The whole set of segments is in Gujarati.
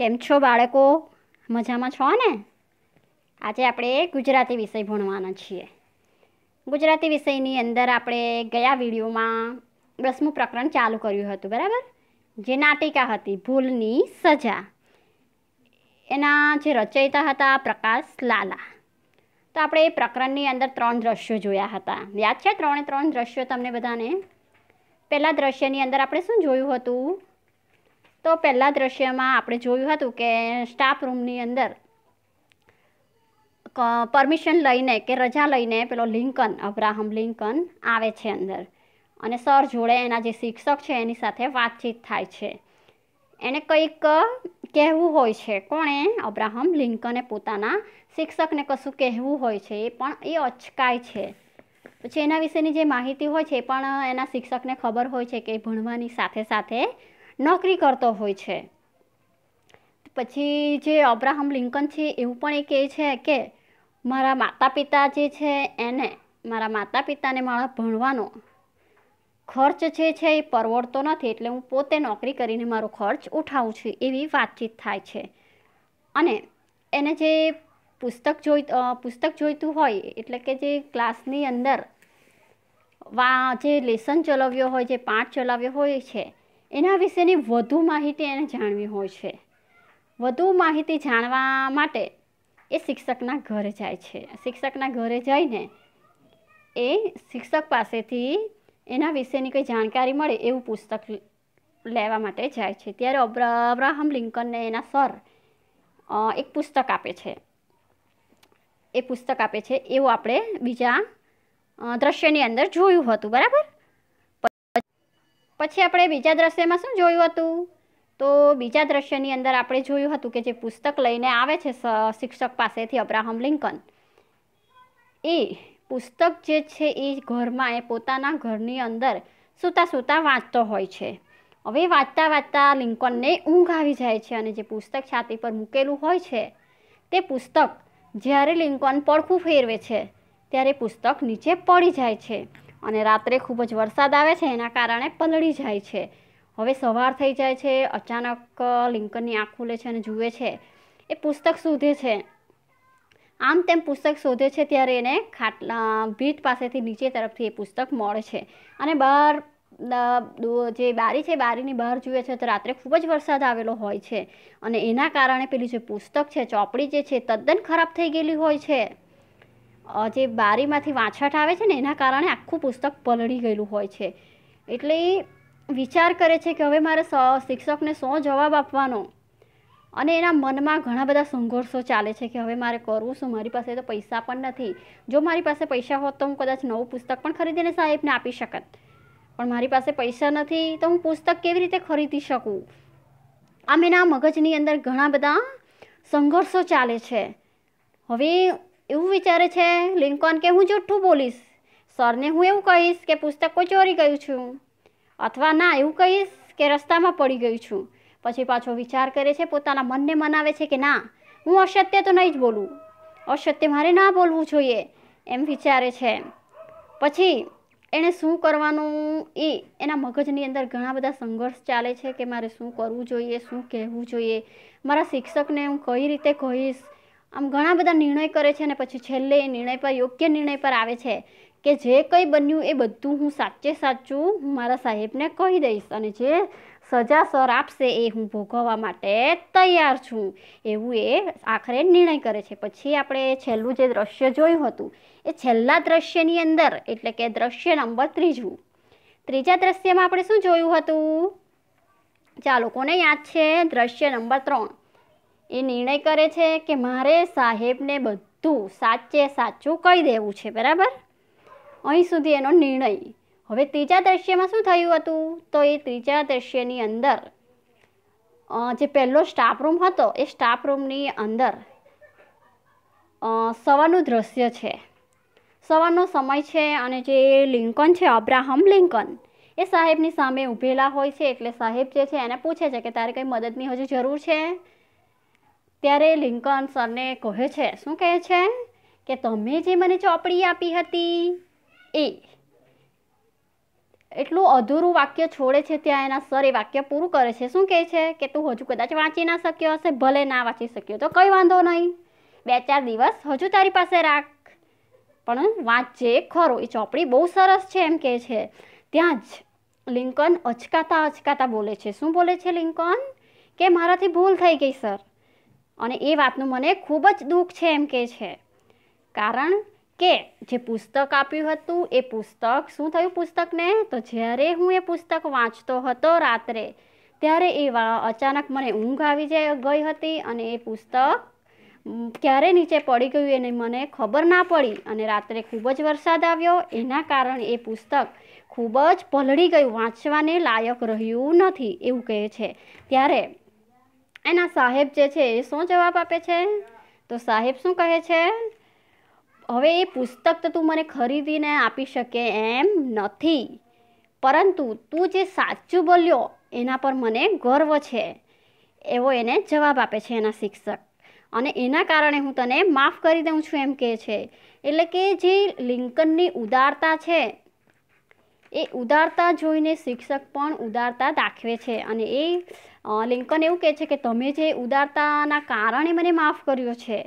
કેમ છો બાળકો મજામાં છો ને આજે આપણે ગુજરાતી વિષય ભણવાના છીએ ગુજરાતી વિષયની અંદર આપણે ગયા વિડીયોમાં દસમું પ્રકરણ ચાલુ કર્યું હતું બરાબર જે નાટિકા હતી ભૂલની સજા એના જે રચયિતા હતા પ્રકાશ લાલા તો આપણે એ પ્રકરણની અંદર ત્રણ દ્રશ્યો જોયા હતા યાદ છે ત્રણે ત્રણ દ્રશ્યો તમને બધાને પહેલાં દ્રશ્યની અંદર આપણે શું જોયું હતું તો પહેલાં દ્રશ્યમાં આપણે જોયું હતું કે સ્ટાફ રૂમની અંદર પરમિશન લઈને કે રજા લઈને પેલો લિંકન અબ્રાહમ લિંકન આવે છે અંદર અને સર જોડે એના જે શિક્ષક છે એની સાથે વાતચીત થાય છે એને કંઈક કહેવું હોય છે કોણે અબ્રાહમ લિંકને પોતાના શિક્ષકને કશું કહેવું હોય છે એ પણ એ અચકાય છે પછી એના વિશેની જે માહિતી હોય છે એ પણ એના શિક્ષકને ખબર હોય છે કે ભણવાની સાથે સાથે નોકરી કરતો હોય છે પછી જે અબ્રાહમ લિંકન છે એવું પણ એ કહે છે કે મારા માતા પિતા જે છે એને મારા માતા પિતાને મારા ભણવાનો ખર્ચ જે છે એ પરવડતો નથી એટલે હું પોતે નોકરી કરીને મારો ખર્ચ ઉઠાવું છું એવી વાતચીત થાય છે અને એને જે પુસ્તક જોઈ પુસ્તક જોઈતું હોય એટલે કે જે ક્લાસની અંદર વા જે લેસન ચલાવ્યો હોય જે પાઠ ચલાવ્યો હોય છે એના વિશેની વધુ માહિતી એને જાણવી હોય છે વધુ માહિતી જાણવા માટે એ શિક્ષકના ઘરે જાય છે શિક્ષકના ઘરે જઈને એ શિક્ષક પાસેથી એના વિશેની કંઈ જાણકારી મળે એવું પુસ્તક લેવા માટે જાય છે ત્યારે અબ્ર અબ્રાહમ લિંકનને એના સર એક પુસ્તક આપે છે એ પુસ્તક આપે છે એવું આપણે બીજા દ્રશ્યની અંદર જોયું હતું બરાબર પછી આપણે બીજા દ્રશ્યમાં શું જોયું હતું તો બીજા દ્રશ્યની અંદર આપણે જોયું હતું કે જે પુસ્તક લઈને આવે છે શિક્ષક પાસેથી અબ્રાહમ લિંકન એ પુસ્તક જે છે એ ઘરમાં એ પોતાના ઘરની અંદર સૂતા સૂતા વાંચતો હોય છે હવે વાંચતા વાંચતા લિંકનને ઊંઘ આવી જાય છે અને જે પુસ્તક છાતી પર મૂકેલું હોય છે તે પુસ્તક જ્યારે લિંકન પડખું ફેરવે છે ત્યારે પુસ્તક નીચે પડી જાય છે અને રાત્રે ખૂબ જ વરસાદ આવે છે એના કારણે પલળી જાય છે હવે સવાર થઈ જાય છે અચાનક લિંકનની આંખ ખુલે છે અને જુએ છે એ પુસ્તક શોધે છે આમ તેમ પુસ્તક શોધે છે ત્યારે એને ખાટલા ભીટ પાસેથી નીચે તરફથી એ પુસ્તક મળે છે અને બહાર જે બારી છે બારીની બહાર જુએ છે તો રાત્રે ખૂબ જ વરસાદ આવેલો હોય છે અને એના કારણે પેલી જે પુસ્તક છે ચોપડી જે છે તદ્દન ખરાબ થઈ ગયેલી હોય છે જે બારીમાંથી વાંછાટ આવે છે ને એના કારણે આખું પુસ્તક પલળી ગયેલું હોય છે એટલે એ વિચાર કરે છે કે હવે મારે સ શિક્ષકને શું જવાબ આપવાનો અને એના મનમાં ઘણા બધા સંઘર્ષો ચાલે છે કે હવે મારે કરવું શું મારી પાસે તો પૈસા પણ નથી જો મારી પાસે પૈસા હોત તો હું કદાચ નવું પુસ્તક પણ ખરીદીને સાહેબને આપી શકત પણ મારી પાસે પૈસા નથી તો હું પુસ્તક કેવી રીતે ખરીદી શકું આમ એના મગજની અંદર ઘણા બધા સંઘર્ષો ચાલે છે હવે એવું વિચારે છે લિંકન કે હું જુઠ્ઠું બોલીશ સરને હું એવું કહીશ કે પુસ્તક કોઈ ચોરી ગયું છું અથવા ના એવું કહીશ કે રસ્તામાં પડી ગયું છું પછી પાછો વિચાર કરે છે પોતાના મનને મનાવે છે કે ના હું અસત્ય તો નહીં જ બોલું અસત્ય મારે ના બોલવું જોઈએ એમ વિચારે છે પછી એણે શું કરવાનું એ એના મગજની અંદર ઘણા બધા સંઘર્ષ ચાલે છે કે મારે શું કરવું જોઈએ શું કહેવું જોઈએ મારા શિક્ષકને હું કઈ રીતે કહીશ આમ ઘણા બધા નિર્ણય કરે છે અને પછી છેલ્લે એ નિર્ણય પર યોગ્ય નિર્ણય પર આવે છે કે જે કંઈ બન્યું એ બધું હું સાચે સાચું મારા સાહેબને કહી દઈશ અને જે સજા સર આપશે એ હું ભોગવવા માટે તૈયાર છું એવું એ આખરે નિર્ણય કરે છે પછી આપણે છેલ્લું જે દ્રશ્ય જોયું હતું એ છેલ્લા દ્રશ્યની અંદર એટલે કે દ્રશ્ય નંબર ત્રીજું ત્રીજા દ્રશ્યમાં આપણે શું જોયું હતું ચાલો કોને યાદ છે દ્રશ્ય નંબર ત્રણ એ નિર્ણય કરે છે કે મારે સાહેબને બધું સાચે સાચું કહી દેવું છે બરાબર અહીં સુધી એનો નિર્ણય હવે ત્રીજા દ્રશ્યમાં શું થયું હતું તો એ ત્રીજા દ્રશ્યની અંદર જે પહેલો સ્ટાફ રૂમ હતો એ સ્ટાફ રૂમની અંદર સવારનું દ્રશ્ય છે સવારનો સમય છે અને જે લિંકન છે અબ્રાહમ લિંકન એ સાહેબની સામે ઊભેલા હોય છે એટલે સાહેબ જે છે એને પૂછે છે કે તારે કંઈ મદદની હજુ જરૂર છે ત્યારે લિંકન સરને કહે છે શું કહે છે કે તમે જે મને ચોપડી આપી હતી એ એટલું અધૂરું વાક્ય છોડે છે ત્યાં એના સર એ વાક્ય પૂરું કરે છે શું કહે છે કે તું હજુ કદાચ વાંચી ના શક્યો હશે ભલે ના વાંચી શક્યો તો કંઈ વાંધો નહીં બે ચાર દિવસ હજુ તારી પાસે રાખ પણ વાંચે ખરો એ ચોપડી બહુ સરસ છે એમ કહે છે ત્યાં જ લિંકન અચકાતા અચકાતા બોલે છે શું બોલે છે લિંકન કે મારાથી ભૂલ થઈ ગઈ સર અને એ વાતનું મને ખૂબ જ દુઃખ છે એમ કે છે કારણ કે જે પુસ્તક આપ્યું હતું એ પુસ્તક શું થયું પુસ્તકને તો જ્યારે હું એ પુસ્તક વાંચતો હતો રાત્રે ત્યારે એ અચાનક મને ઊંઘ આવી જાય ગઈ હતી અને એ પુસ્તક ક્યારે નીચે પડી ગયું એને મને ખબર ના પડી અને રાત્રે ખૂબ જ વરસાદ આવ્યો એના કારણે એ પુસ્તક ખૂબ જ પલળી ગયું વાંચવાને લાયક રહ્યું નથી એવું કહે છે ત્યારે એના સાહેબ જે છે એ શું જવાબ આપે છે તો સાહેબ શું કહે છે હવે એ પુસ્તક તો તું મને ખરીદીને આપી શકે એમ નથી પરંતુ તું જે સાચું બોલ્યો એના પર મને ગર્વ છે એવો એને જવાબ આપે છે એના શિક્ષક અને એના કારણે હું તને માફ કરી દઉં છું એમ કહે છે એટલે કે જે લિંકનની ઉદારતા છે એ ઉદારતા જોઈને શિક્ષક પણ ઉદારતા દાખવે છે અને એ લિંકન એવું કહે છે કે તમે જે ઉદારતાના કારણે મને માફ કર્યો છે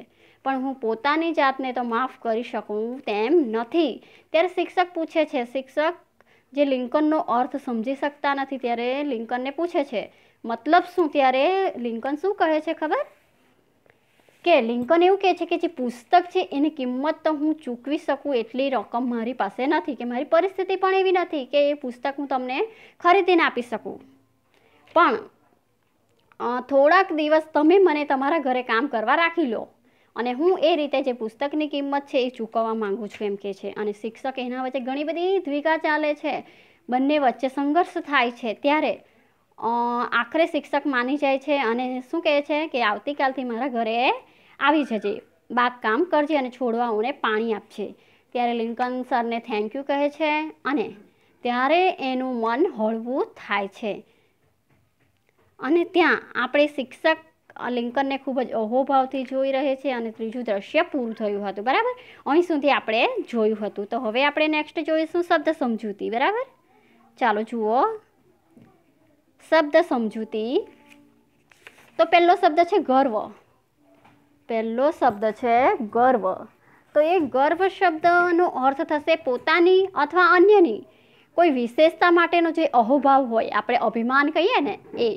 પણ હું પોતાની જાતને તો માફ કરી શકું તેમ નથી ત્યારે શિક્ષક પૂછે છે શિક્ષક જે લિંકનનો અર્થ સમજી શકતા નથી ત્યારે લિંકનને પૂછે છે મતલબ શું ત્યારે લિંકન શું કહે છે ખબર કે લિંકન એવું કહે છે કે જે પુસ્તક છે એની કિંમત તો હું ચૂકવી શકું એટલી રકમ મારી પાસે નથી કે મારી પરિસ્થિતિ પણ એવી નથી કે એ પુસ્તક હું તમને ખરીદીને આપી શકું પણ થોડાક દિવસ તમે મને તમારા ઘરે કામ કરવા રાખી લો અને હું એ રીતે જે પુસ્તકની કિંમત છે એ ચૂકવવા માગું છું એમ કે છે અને શિક્ષક એના વચ્ચે ઘણી બધી દ્વિગા ચાલે છે બંને વચ્ચે સંઘર્ષ થાય છે ત્યારે આખરે શિક્ષક માની જાય છે અને શું કહે છે કે આવતીકાલથી મારા ઘરે આવી જજે બાપ કામ કરજે અને છોડવાઓને પાણી આપજે ત્યારે લિંકન સરને થેન્ક યુ કહે છે અને ત્યારે એનું મન હળવું થાય છે અને ત્યાં આપણે શિક્ષક લિંકનને ખૂબ જ અહોભાવથી જોઈ રહે છે અને ત્રીજું દ્રશ્ય પૂરું થયું હતું બરાબર અહીં સુધી આપણે જોયું હતું તો હવે આપણે નેક્સ્ટ જોઈશું શબ્દ સમજૂતી બરાબર ચાલો જુઓ શબ્દ સમજૂતી તો પહેલો શબ્દ છે ગર્વ પહેલો શબ્દ છે ગર્વ તો એ ગર્વ શબ્દનો અર્થ થશે પોતાની અથવા અન્યની કોઈ વિશેષતા માટેનો જે અહોભાવ હોય આપણે અભિમાન કહીએ ને એ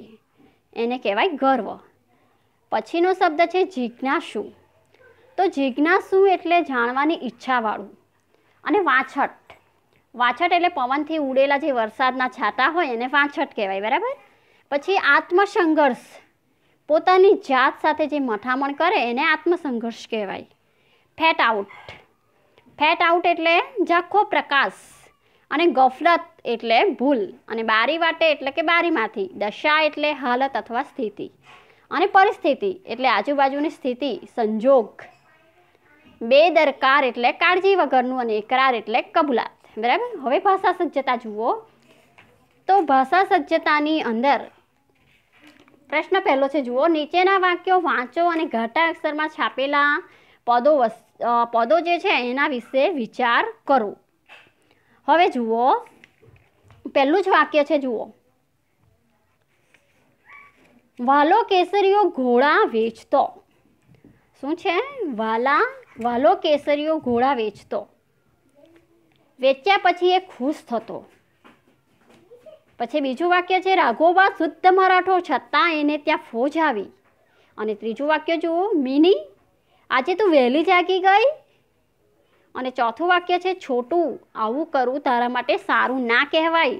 એને કહેવાય ગર્વ પછીનો શબ્દ છે જિજ્ઞાસુ તો જિજ્ઞાસુ એટલે જાણવાની ઈચ્છાવાળું અને વાછટ વાછટ એટલે પવનથી ઉડેલા જે વરસાદના છાતા હોય એને વાછટ કહેવાય બરાબર પછી આત્મસંઘર્ષ પોતાની જાત સાથે જે મથામણ કરે એને આત્મસંઘર્ષ કહેવાય ફેટ આઉટ ફેટ આઉટ એટલે ઝાખો પ્રકાશ અને ગફલત એટલે ભૂલ અને બારી વાટે એટલે કે બારીમાંથી દશા એટલે હાલત અથવા સ્થિતિ અને પરિસ્થિતિ એટલે આજુબાજુની સ્થિતિ સંજોગ બેદરકાર એટલે કાળજી વગરનું અને એકરાર એટલે કબૂલાત બરાબર હવે ભાષા સજ્જતા જુઓ તો ભાષા સજ્જતાની અંદર પ્રશ્ન પહેલો છે જુઓ નીચેના વાક્યો વાંચો અને ઘાટા અક્ષરમાં છાપેલા પદો પદો જે છે એના વિશે વિચાર કરો હવે જુઓ પહેલું જ વાક્ય છે જુઓ વાલો કેસરીઓ ઘોડા વેચતો શું છે વાલા વાલો કેસરીઓ ઘોડા વેચતો વેચ્યા પછી એ ખુશ થતો પછી બીજું વાક્ય છે રાઘોબા શુદ્ધ મરાઠો છતાં એને ત્યાં ફોજ આવી અને ત્રીજું વાક્ય જુઓ મિની આજે તું વહેલી જાગી ગઈ અને ચોથું વાક્ય છે છોટું આવું કરવું તારા માટે સારું ના કહેવાય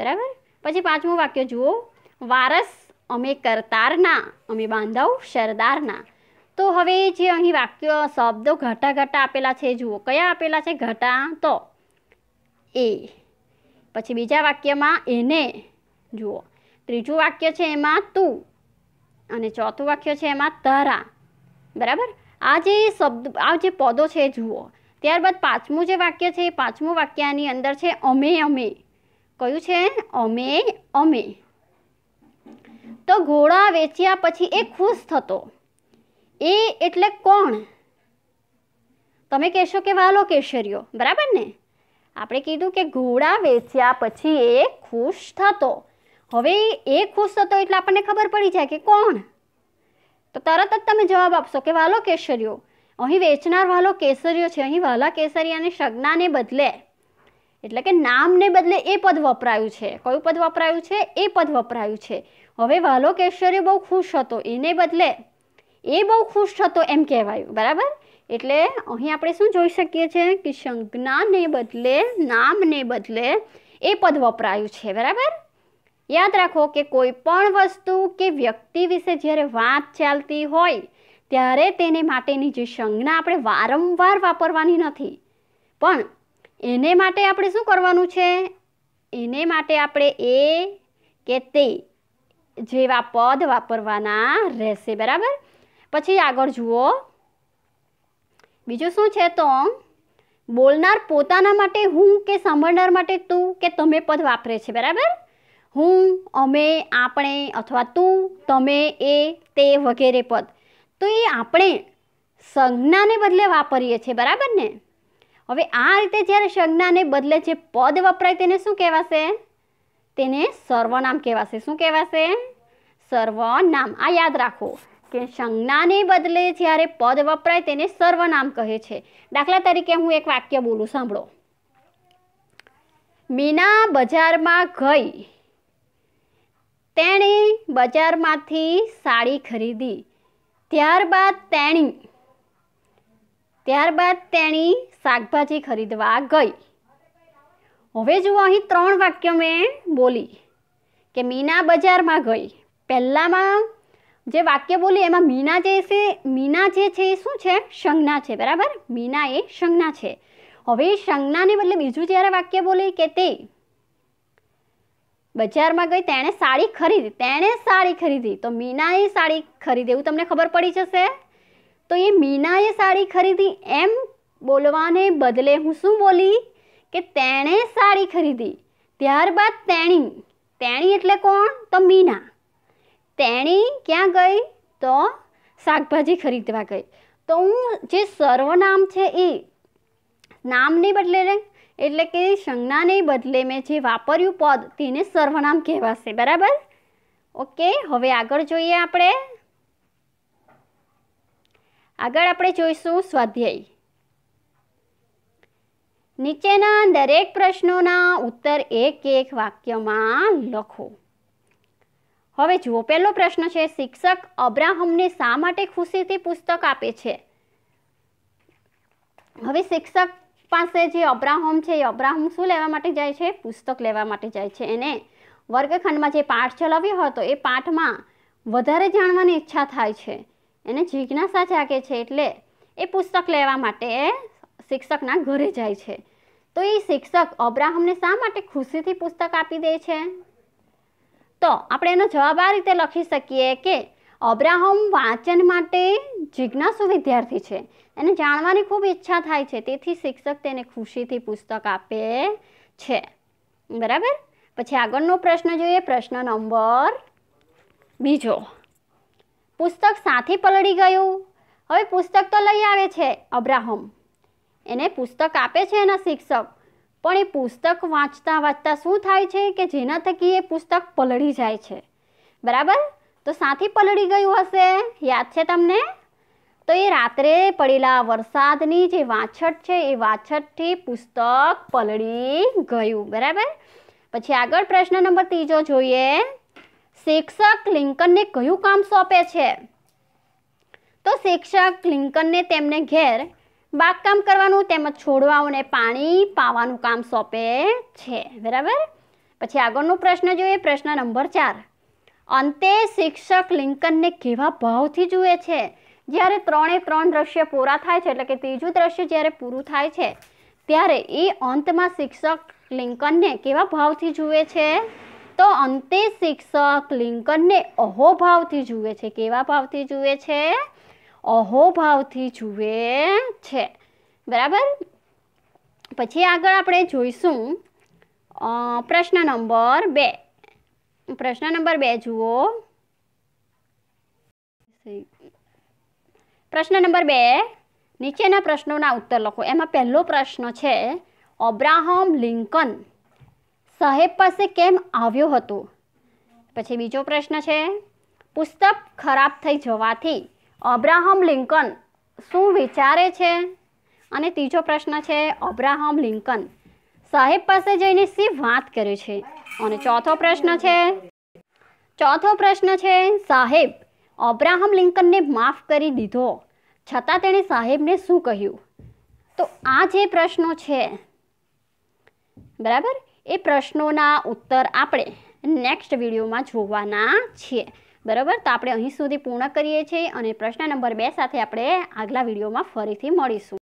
બરાબર પછી પાંચમું વાક્ય જુઓ વારસ અમે કરતારના અમે બાંધવ સરદારના તો હવે જે અહીં વાક્ય શબ્દો ઘટા ઘટા આપેલા છે જુઓ કયા આપેલા છે ઘટા તો એ પછી બીજા વાક્યમાં એને જુઓ ત્રીજું વાક્ય છે એમાં તું અને ચોથું વાક્ય છે એમાં તારા બરાબર આ જે શબ્દ આ જે પદો છે જુઓ ત્યારબાદ પાંચમું જે વાક્ય છે એ પાંચમું વાક્યની અંદર છે અમે અમે કયું છે અમે અમે તો ઘોડા વેચ્યા પછી એ ખુશ થતો એ એટલે કોણ તમે કહેશો કે વાલો કેશરીયો બરાબર ને આપણે કીધું કે ઘોડા વેચ્યા પછી એ ખુશ થતો હવે એ ખુશ થતો એટલે આપણને ખબર પડી જાય કે કોણ તો તરત જ તમે જવાબ આપશો કે વાલો કેસરીઓ અહીં વેચનાર વાલો કેસરીઓ છે અહીં વાલા કેસરિયાને સંજ્ઞાને બદલે એટલે કે નામને બદલે એ પદ વપરાયું છે કયું પદ વપરાયું છે એ પદ વપરાયું છે હવે વાલો કેસરીઓ બહુ ખુશ હતો એને બદલે એ બહુ ખુશ હતો એમ કહેવાયું બરાબર એટલે અહીં આપણે શું જોઈ શકીએ છીએ કે સંજ્ઞાને બદલે નામને બદલે એ પદ વપરાયું છે બરાબર યાદ રાખો કે કોઈ પણ વસ્તુ કે વ્યક્તિ વિશે જ્યારે વાત ચાલતી હોય ત્યારે તેને માટેની જે સંજ્ઞા આપણે વારંવાર વાપરવાની નથી પણ એને માટે આપણે શું કરવાનું છે એને માટે આપણે એ કે તે જેવા પદ વાપરવાના રહેશે બરાબર પછી આગળ જુઓ બીજું શું છે તો બોલનાર પોતાના માટે હું કે સાંભળનાર માટે તું કે તમે પદ વાપરે છે બરાબર હું અમે આપણે અથવા તું તમે એ તે વગેરે પદ તો એ આપણે સંજ્ઞાને બદલે વાપરીએ છીએ બરાબર ને હવે આ રીતે જ્યારે સંજ્ઞાને બદલે જે પદ વપરાય તેને શું કહેવાશે તેને સર્વનામ કહેવાશે શું કહેવાશે સર્વનામ આ યાદ રાખો કે સંજ્ઞાને બદલે જ્યારે પદ વપરાય તેને સર્વનામ કહે છે દાખલા તરીકે હું એક વાક્ય બોલું સાંભળો મીના બજારમાં ગઈ તેણે બજારમાંથી સાડી ખરીદી ત્યારબાદ તેણી ત્યારબાદ તેણી શાકભાજી ખરીદવા ગઈ હવે જો અહીં ત્રણ વાક્યો મેં બોલી કે મીના બજારમાં ગઈ પહેલાંમાં જે વાક્ય બોલી એમાં મીના જે છે મીના જે છે એ શું છે સંજ્ઞા છે બરાબર મીના એ સંજ્ઞા છે હવે સંજ્ઞાને બદલે બીજું જ્યારે વાક્ય બોલી કે તે બજારમાં ગઈ તેણે સાડી ખરીદી તેણે સાડી ખરીદી તો મીનાએ સાડી ખરીદી એવું તમને ખબર પડી જશે તો એ મીનાએ સાડી ખરીદી એમ બોલવાને બદલે હું શું બોલી કે તેણે સાડી ખરીદી ત્યારબાદ તેણી તેણી એટલે કોણ તો મીના તેણી ક્યાં ગઈ તો શાકભાજી ખરીદવા ગઈ તો હું જે સર્વનામ છે એ નામને બદલે એટલે કે સંજ્ઞાને બદલે મેં જે વાપર્યું પદ તેને સર્વનામ કહેવાશે બરાબર ઓકે હવે આગળ જોઈએ આપણે આગળ આપણે જોઈશું સ્વાધ્યાય નીચેના દરેક પ્રશ્નોના ઉત્તર એક એક વાક્યમાં લખો હવે જુઓ પહેલો પ્રશ્ન છે શિક્ષક અબ્રાહમને શા માટે ખુશીથી પુસ્તક આપે છે હવે શિક્ષક પાસે જે અબ્રાહમ છે એ અબ્રાહમ શું લેવા માટે જાય છે પુસ્તક લેવા માટે જાય છે એને વર્ગખંડમાં જે પાઠ ચલાવ્યો હતો એ પાઠમાં વધારે જાણવાની ઈચ્છા થાય છે એને જિજ્ઞાસા જાગે છે એટલે એ પુસ્તક લેવા માટે એ શિક્ષકના ઘરે જાય છે તો એ શિક્ષક અબ્રાહમને શા માટે ખુશીથી પુસ્તક આપી દે છે તો આપણે એનો જવાબ આ રીતે લખી શકીએ કે અબ્રાહમ વાંચન માટે જિજ્ઞાસુ વિદ્યાર્થી છે એને જાણવાની ખૂબ ઈચ્છા થાય છે તેથી શિક્ષક તેને ખુશીથી પુસ્તક આપે છે બરાબર પછી આગળનો પ્રશ્ન જોઈએ પ્રશ્ન નંબર બીજો પુસ્તક સાથી પલળી ગયું હવે પુસ્તક તો લઈ આવે છે અબ્રાહમ એને પુસ્તક આપે છે એના શિક્ષક પણ એ પુસ્તક વાંચતા વાંચતા શું થાય છે કે જેના થકી એ પુસ્તક પલળી જાય છે બરાબર તો સાથી પલળી ગયું હશે યાદ છે તમને તો એ રાત્રે પડેલા વરસાદની જે વાછટ છે એ વાછટથી પુસ્તક પલળી ગયું બરાબર પછી આગળ પ્રશ્ન નંબર ત્રીજો જોઈએ શિક્ષક લિંકનને કયું કામ સોંપે છે તો શિક્ષક લિંકનને તેમને ઘેર બાગકામ કરવાનું તેમજ છોડવાઓને પાણી પાવાનું કામ સોંપે છે બરાબર પછી આગળનો પ્રશ્ન જોઈએ પ્રશ્ન નંબર ચાર અંતે શિક્ષક લિંકનને કેવા ભાવથી જુએ છે જ્યારે ત્રણે ત્રણ દ્રશ્ય પૂરા થાય છે એટલે કે ત્રીજું દ્રશ્ય જ્યારે પૂરું થાય છે ત્યારે એ અંતમાં શિક્ષક લિંકનને કેવા ભાવથી જુએ છે તો અંતે શિક્ષક લિંકનને અહોભાવથી જુએ છે કેવા ભાવથી જુએ છે અહોભાવથી જુએ છે બરાબર પછી આગળ આપણે જોઈશું પ્રશ્ન નંબર બે પ્રશ્ન નંબર બે જુઓ પ્રશ્ન નંબર બે નીચેના પ્રશ્નોના ઉત્તર લખો એમાં પહેલો પ્રશ્ન છે અબ્રાહમ લિંકન સાહેબ પાસે કેમ આવ્યો હતો પછી બીજો પ્રશ્ન છે પુસ્તક ખરાબ થઈ જવાથી અબ્રાહમ લિંકન શું વિચારે છે અને ત્રીજો પ્રશ્ન છે અબ્રાહમ લિંકન સાહેબ પાસે જઈને શી વાત કરે છે અને ચોથો પ્રશ્ન છે ચોથો પ્રશ્ન છે સાહેબ અબ્રાહમ લિંકનને માફ કરી દીધો છતાં તેણે સાહેબને શું કહ્યું તો આ જે પ્રશ્નો છે બરાબર એ પ્રશ્નોના ઉત્તર આપણે નેક્સ્ટ વિડીયોમાં જોવાના છીએ બરાબર તો આપણે અહીં સુધી પૂર્ણ કરીએ છીએ અને પ્રશ્ન નંબર બે સાથે આપણે આગલા વિડીયોમાં ફરીથી મળીશું